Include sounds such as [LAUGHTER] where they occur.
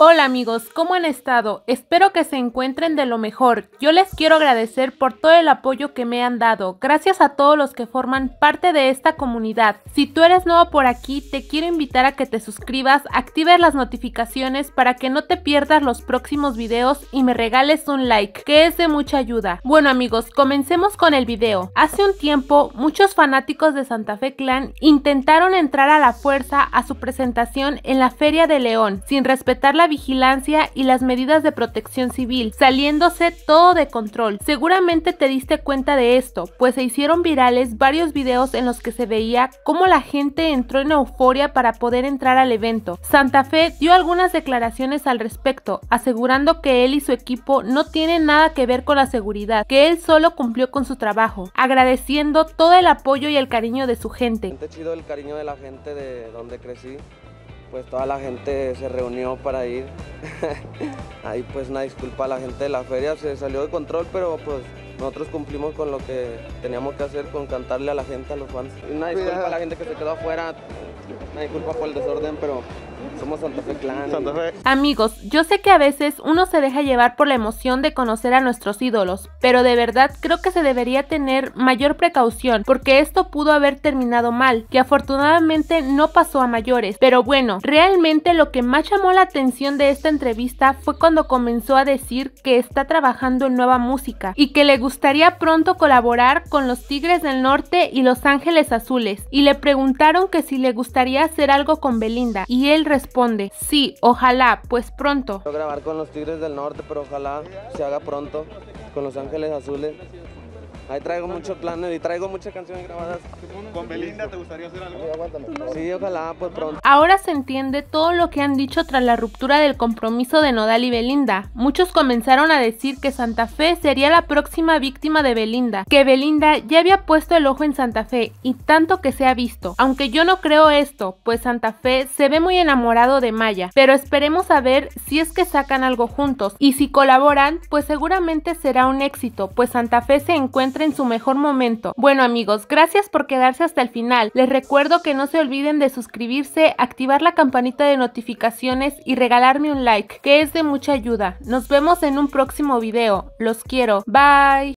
Hola amigos, ¿cómo han estado? Espero que se encuentren de lo mejor. Yo les quiero agradecer por todo el apoyo que me han dado. Gracias a todos los que forman parte de esta comunidad. Si tú eres nuevo por aquí, te quiero invitar a que te suscribas, actives las notificaciones para que no te pierdas los próximos videos y me regales un like, que es de mucha ayuda. Bueno amigos, comencemos con el video. Hace un tiempo, muchos fanáticos de Santa Fe Clan intentaron entrar a la fuerza a su presentación en la Feria de León, sin respetar la vigilancia y las medidas de protección civil, saliéndose todo de control. Seguramente te diste cuenta de esto, pues se hicieron virales varios videos en los que se veía cómo la gente entró en euforia para poder entrar al evento. Santa Fe dio algunas declaraciones al respecto, asegurando que él y su equipo no tienen nada que ver con la seguridad, que él solo cumplió con su trabajo, agradeciendo todo el apoyo y el cariño de su gente. el cariño de la gente de donde crecí pues toda la gente se reunió para ir. [LAUGHS] Ahí pues una disculpa a la gente de la feria, se salió de control, pero pues nosotros cumplimos con lo que teníamos que hacer, con cantarle a la gente, a los fans. Una disculpa a la gente que se quedó afuera, una disculpa por el desorden, pero somos Santa Fe Clan. Santa Fe. Amigos, yo sé que a veces uno se deja llevar por la emoción de conocer a nuestros ídolos, pero de verdad creo que se debería tener mayor precaución porque esto pudo haber terminado mal, que afortunadamente no pasó a mayores. Pero bueno, realmente lo que más llamó la atención de esta entrevista fue cuando comenzó a decir que está trabajando en nueva música y que le gustaría pronto colaborar con los Tigres del Norte y Los Ángeles Azules. Y le preguntaron que si le gustaría hacer algo con Belinda y él responde, sí, ojalá, pues pronto. grabar con los Tigres del Norte, pero ojalá se haga pronto, con Los Ángeles Azules. Ahí traigo muchos planes y traigo muchas canciones grabadas. ¿Con Belinda te gustaría hacer algo? Sí, ojalá, pues pronto. Ahora se entiende todo lo que han dicho tras la ruptura del compromiso de Nodal y Belinda. Muchos comenzaron a decir que Santa Fe sería la próxima víctima de Belinda, que Belinda ya había puesto el ojo en Santa Fe y tanto que se ha visto. Aunque yo no creo esto, pues Santa Fe se ve muy enamorado de Maya, pero esperemos a ver si es que sacan algo juntos y si colaboran, pues seguramente será un éxito, pues Santa Fe se encuentra en su mejor momento. Bueno amigos, gracias por quedarse hasta el final. Les recuerdo que no se olviden de suscribirse, activar la campanita de notificaciones y regalarme un like, que es de mucha ayuda. Nos vemos en un próximo video. Los quiero. Bye.